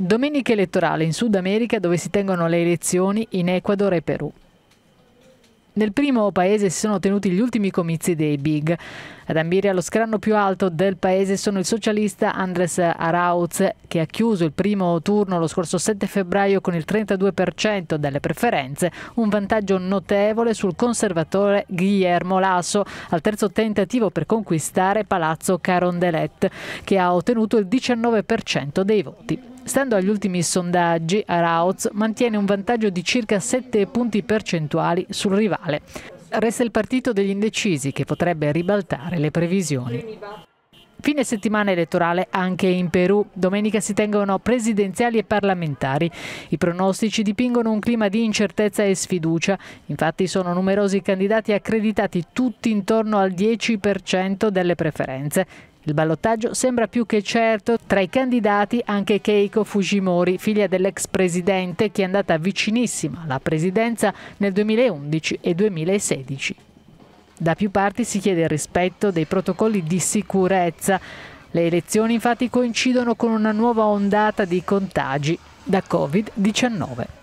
Domenica elettorale in Sud America dove si tengono le elezioni in Ecuador e Perù. Nel primo paese si sono tenuti gli ultimi comizi dei Big. Ad ambire allo scranno più alto del paese sono il socialista Andres Arauz, che ha chiuso il primo turno lo scorso 7 febbraio con il 32% delle preferenze, un vantaggio notevole sul conservatore Guillermo Lasso, al terzo tentativo per conquistare Palazzo Carondelet, che ha ottenuto il 19% dei voti. Stando agli ultimi sondaggi, Arauz mantiene un vantaggio di circa 7 punti percentuali sul rivale. Resta il partito degli indecisi che potrebbe ribaltare le previsioni. Fine settimana elettorale anche in Perù. Domenica si tengono presidenziali e parlamentari. I pronostici dipingono un clima di incertezza e sfiducia. Infatti sono numerosi candidati accreditati tutti intorno al 10% delle preferenze. Il ballottaggio sembra più che certo tra i candidati anche Keiko Fujimori, figlia dell'ex presidente che è andata vicinissima alla presidenza nel 2011 e 2016. Da più parti si chiede il rispetto dei protocolli di sicurezza. Le elezioni infatti coincidono con una nuova ondata di contagi da Covid-19.